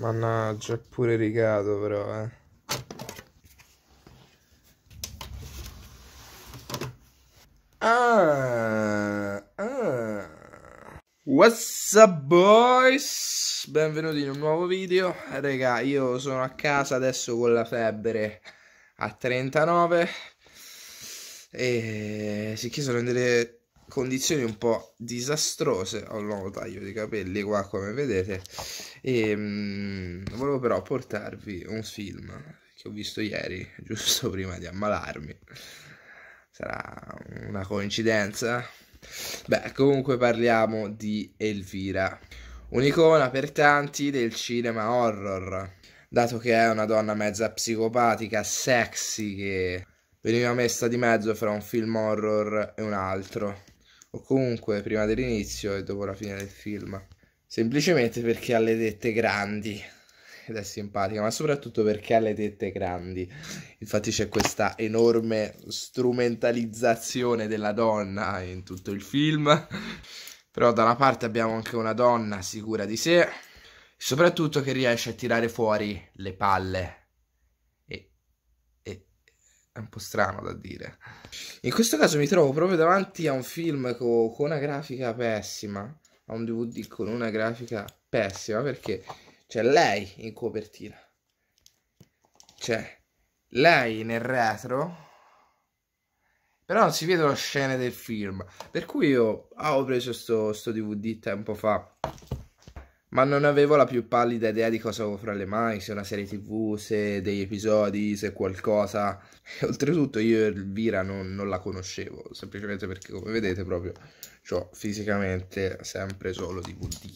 Mannaggia, è pure rigato però, eh. Ah, ah. What's up boys? Benvenuti in un nuovo video. Raga, io sono a casa adesso con la febbre a 39 e Sicché sì, sono delle condizioni un po' disastrose ho un nuovo taglio di capelli qua come vedete e mh, mm, volevo però portarvi un film che ho visto ieri giusto prima di ammalarmi sarà una coincidenza beh comunque parliamo di Elvira un'icona per tanti del cinema horror dato che è una donna mezza psicopatica sexy che veniva messa di mezzo fra un film horror e un altro o comunque prima dell'inizio e dopo la fine del film. Semplicemente perché ha le dette grandi ed è simpatica, ma soprattutto perché ha le tette grandi. Infatti c'è questa enorme strumentalizzazione della donna in tutto il film. Però da una parte abbiamo anche una donna sicura di sé, soprattutto che riesce a tirare fuori le palle è un po' strano da dire. In questo caso mi trovo proprio davanti a un film co- con una grafica pessima, a un DVD con una grafica pessima, perché c'è lei in copertina. C'è lei nel retro, però non si vedono scene del film. Per cui io avevo ah, preso sto, sto DVD tempo fa ma non avevo la più pallida idea di cosa avevo fra le mani, se una serie tv, se degli episodi, se qualcosa. E oltretutto io Elvira non, non la conoscevo, semplicemente perché come vedete proprio ho cioè, fisicamente sempre solo DVD.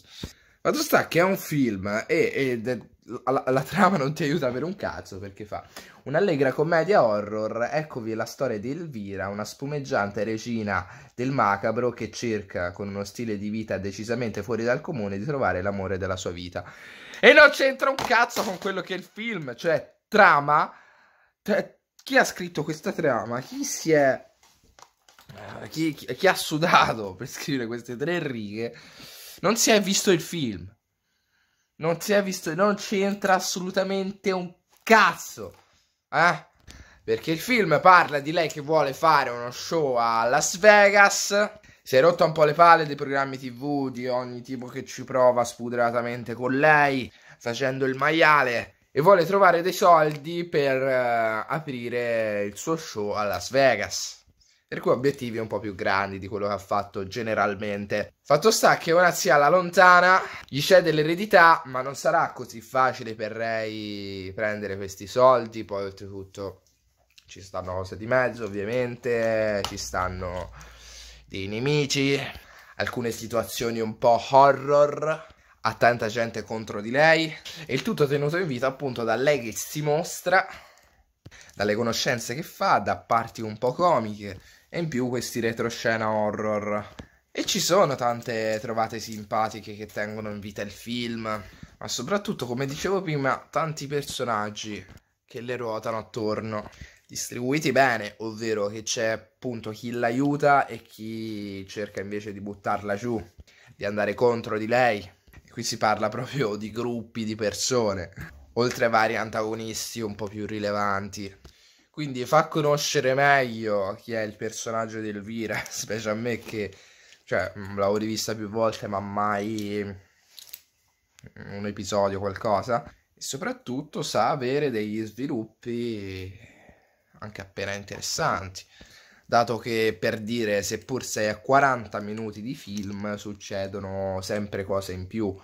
Fatto sta che è un film e, e de, la, la, trama non ti aiuta per un cazzo perché fa un'allegra commedia horror, eccovi la storia di Elvira, una spumeggiante regina del macabro che cerca con uno stile di vita decisamente fuori dal comune di trovare l'amore della sua vita. E non c'entra un cazzo con quello che è il film, cioè trama... Cioè, chi ha scritto questa trama? Chi si è... Eh, chi, chi, chi ha sudato per scrivere queste tre righe? Non si è visto il film. Non si è visto, non c'entra assolutamente un cazzo. Eh? Perché il film parla di lei che vuole fare uno show a Las Vegas. Si è rotta un po' le palle dei programmi tv di ogni tipo che ci prova spudoratamente con lei, facendo il maiale. E vuole trovare dei soldi per uh, aprire il suo show a Las Vegas per cui obiettivi un po' più grandi di quello che ha fatto generalmente. Fatto sta che ora si ha la lontana, gli cede l'eredità, ma non sarà così facile per lei prendere questi soldi, poi oltretutto ci stanno cose di mezzo ovviamente, ci stanno dei nemici, alcune situazioni un po' horror, ha tanta gente contro di lei e il tutto tenuto in vita appunto da lei che si mostra, dalle conoscenze che fa, da parti un po' comiche e in più questi retroscena horror. E ci sono tante trovate simpatiche che tengono in vita il film, ma soprattutto, come dicevo prima, tanti personaggi che le ruotano attorno distribuiti bene, ovvero che c'è appunto chi l'aiuta e chi cerca invece di buttarla giù, di andare contro di lei. E qui si parla proprio di gruppi di persone, oltre a vari antagonisti un po' più rilevanti. Quindi fa conoscere meglio chi è il personaggio di Elvira, specie a me che cioè, mm, l'avevo rivista più volte ma mai un episodio o qualcosa. E soprattutto sa avere degli sviluppi anche appena interessanti dato che per dire seppur sei a 40 minuti di film succedono sempre cose in più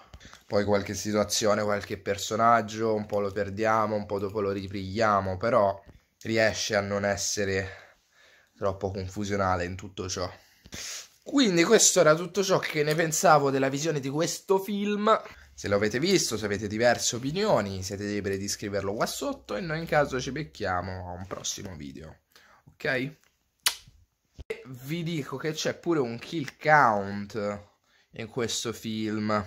poi qualche situazione qualche personaggio un po' lo perdiamo un po' dopo lo ripigliamo però riesce a non essere troppo confusionale in tutto ciò. Quindi questo era tutto ciò che ne pensavo della visione di questo film. Se l'avete visto, se avete diverse opinioni, siete liberi di scriverlo qua sotto e noi in caso ci becchiamo a un prossimo video. Ok? E vi dico che c'è pure un kill count in questo film.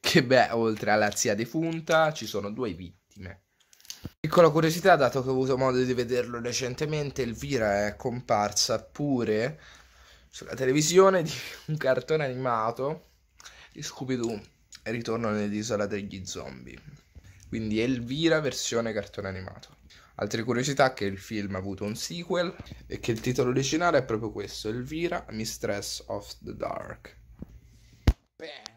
Che beh, oltre alla zia defunta ci sono due vittime. Piccola curiosità, dato che ho avuto modo di vederlo recentemente, Elvira è comparsa pure sulla televisione di un cartone animato di Scooby-Doo e ritorno nell'isola degli zombie. Quindi Elvira versione cartone animato. Altre curiosità che il film ha avuto un sequel e che il titolo originale è proprio questo, Elvira, Mistress of the Dark. Bam!